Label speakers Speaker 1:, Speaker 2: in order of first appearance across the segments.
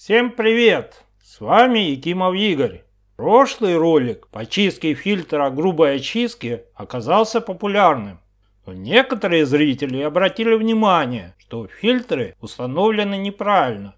Speaker 1: Всем привет! С вами Якимов Игорь. Прошлый ролик по чистке фильтра грубой очистки оказался популярным. Но некоторые зрители обратили внимание, что фильтры установлены неправильно.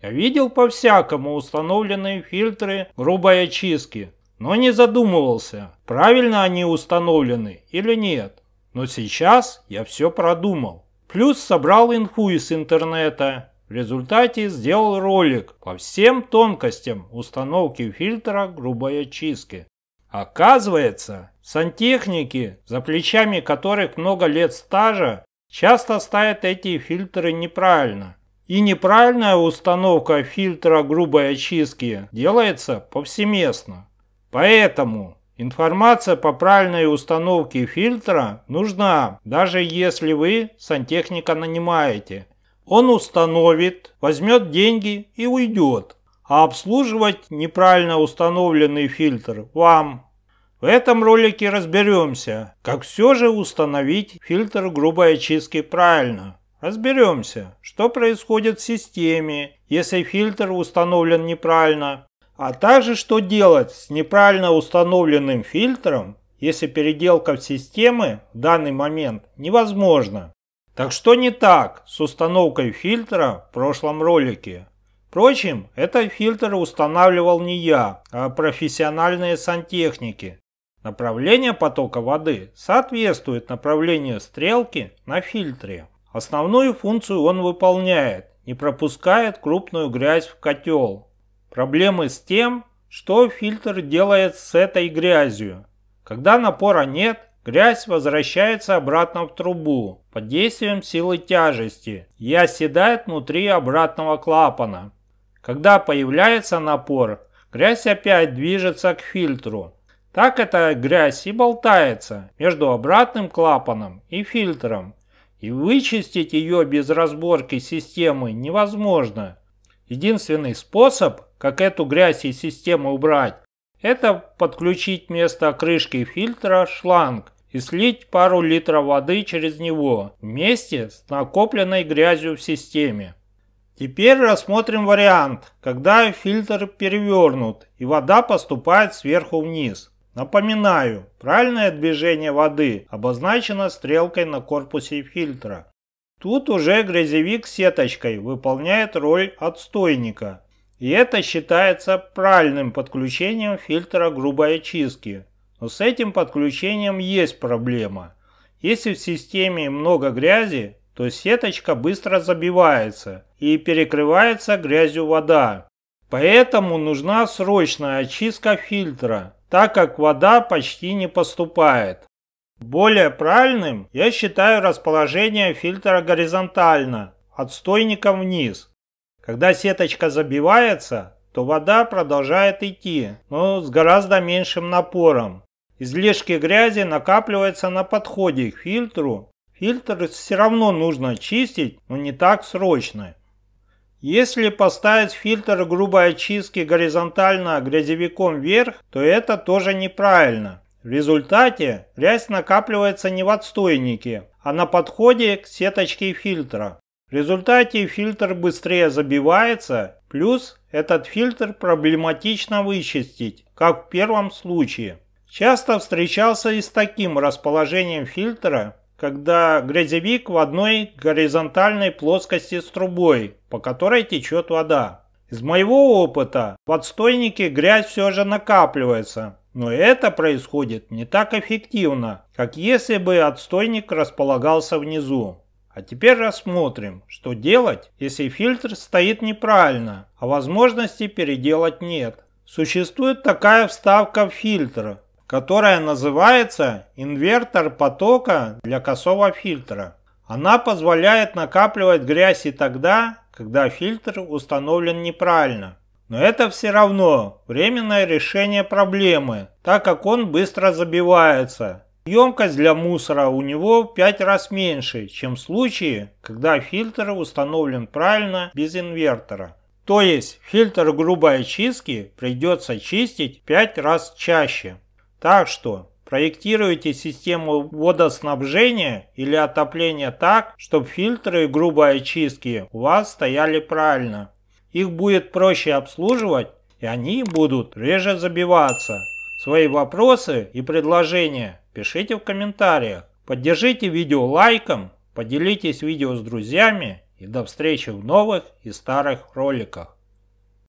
Speaker 1: Я видел по-всякому установленные фильтры грубой очистки, но не задумывался, правильно они установлены или нет. Но сейчас я все продумал. Плюс собрал инфу из интернета в результате сделал ролик по всем тонкостям установки фильтра грубой очистки. Оказывается, сантехники, за плечами которых много лет стажа, часто ставят эти фильтры неправильно. И неправильная установка фильтра грубой очистки делается повсеместно. Поэтому информация по правильной установке фильтра нужна, даже если вы сантехника нанимаете он установит, возьмет деньги и уйдет, а обслуживать неправильно установленный фильтр вам. В этом ролике разберемся, как все же установить фильтр грубой очистки правильно. Разберемся, что происходит в системе, если фильтр установлен неправильно, а также что делать с неправильно установленным фильтром, если переделка в системы в данный момент невозможна. Так что не так с установкой фильтра в прошлом ролике? Впрочем, этот фильтр устанавливал не я, а профессиональные сантехники. Направление потока воды соответствует направлению стрелки на фильтре. Основную функцию он выполняет, не пропускает крупную грязь в котел. Проблемы с тем, что фильтр делает с этой грязью. Когда напора нет, Грязь возвращается обратно в трубу под действием силы тяжести и оседает внутри обратного клапана. Когда появляется напор, грязь опять движется к фильтру. Так эта грязь и болтается между обратным клапаном и фильтром. И вычистить ее без разборки системы невозможно. Единственный способ, как эту грязь из системы убрать, это подключить вместо крышки фильтра шланг и слить пару литров воды через него вместе с накопленной грязью в системе. Теперь рассмотрим вариант, когда фильтр перевернут и вода поступает сверху вниз. Напоминаю, правильное движение воды обозначено стрелкой на корпусе фильтра. Тут уже грязевик сеточкой выполняет роль отстойника. И это считается правильным подключением фильтра грубой очистки. Но с этим подключением есть проблема. Если в системе много грязи, то сеточка быстро забивается и перекрывается грязью вода. Поэтому нужна срочная очистка фильтра, так как вода почти не поступает. Более правильным я считаю расположение фильтра горизонтально, отстойником вниз. Когда сеточка забивается, то вода продолжает идти, но с гораздо меньшим напором. Излишки грязи накапливаются на подходе к фильтру. Фильтр все равно нужно чистить, но не так срочно. Если поставить фильтр грубой очистки горизонтально грязевиком вверх, то это тоже неправильно. В результате грязь накапливается не в отстойнике, а на подходе к сеточке фильтра. В результате фильтр быстрее забивается Плюс этот фильтр проблематично вычистить, как в первом случае. Часто встречался и с таким расположением фильтра, когда грязевик в одной горизонтальной плоскости с трубой, по которой течет вода. Из моего опыта в отстойнике грязь все же накапливается, но это происходит не так эффективно, как если бы отстойник располагался внизу. А теперь рассмотрим, что делать, если фильтр стоит неправильно, а возможности переделать нет. Существует такая вставка в фильтр, которая называется инвертор потока для косого фильтра. Она позволяет накапливать грязь и тогда, когда фильтр установлен неправильно. Но это все равно временное решение проблемы, так как он быстро забивается, Емкость для мусора у него в 5 раз меньше, чем в случае, когда фильтр установлен правильно без инвертора. То есть фильтр грубой очистки придется чистить 5 раз чаще. Так что проектируйте систему водоснабжения или отопления так, чтобы фильтры грубой очистки у вас стояли правильно. Их будет проще обслуживать и они будут реже забиваться. Свои вопросы и предложения пишите в комментариях. Поддержите видео лайком, поделитесь видео с друзьями и до встречи в новых и старых роликах.